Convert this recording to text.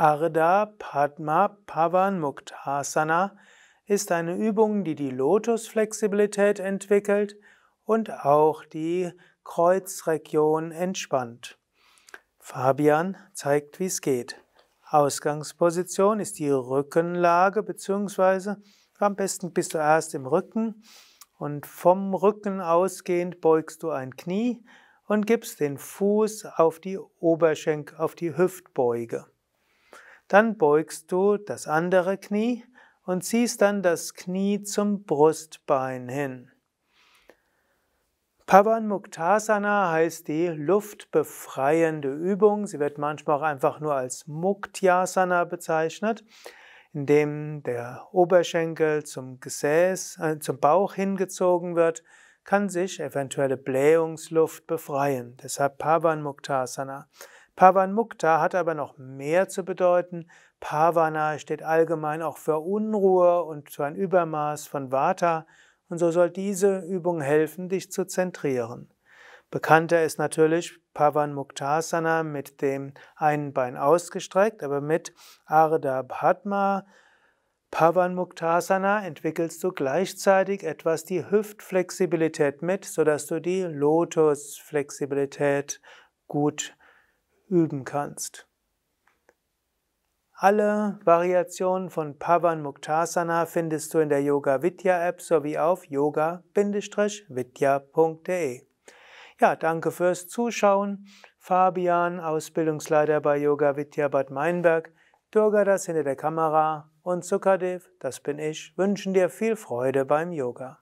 Ardha Padma Pavan Muktasana ist eine Übung, die die Lotusflexibilität entwickelt und auch die Kreuzregion entspannt. Fabian zeigt, wie es geht. Ausgangsposition ist die Rückenlage, bzw. am besten bist du erst im Rücken und vom Rücken ausgehend beugst du ein Knie und gibst den Fuß auf die Oberschenk, auf die Hüftbeuge. Dann beugst du das andere Knie und ziehst dann das Knie zum Brustbein hin. Pavan Muktasana heißt die luftbefreiende Übung. Sie wird manchmal auch einfach nur als Muktyasana bezeichnet, indem der Oberschenkel zum Gesäß, äh, zum Bauch hingezogen wird, kann sich eventuelle Blähungsluft befreien. Deshalb Pavan Muktasana. Pavan Mukta hat aber noch mehr zu bedeuten. Pavana steht allgemein auch für Unruhe und für ein Übermaß von Vata. Und so soll diese Übung helfen, dich zu zentrieren. Bekannter ist natürlich Pavan Muktasana mit dem einen Bein ausgestreckt, aber mit Arda Bhatma Pavan Muktasana entwickelst du gleichzeitig etwas die Hüftflexibilität mit, sodass du die Lotusflexibilität gut üben kannst. Alle Variationen von Pavan Muktasana findest du in der Yoga Vidya App sowie auf yoga-vidya.de. Ja, danke fürs Zuschauen. Fabian, Ausbildungsleiter bei Yoga Vidya Bad Meinberg, Durga das hinter der Kamera und Sukadev, das bin ich, wünschen dir viel Freude beim Yoga.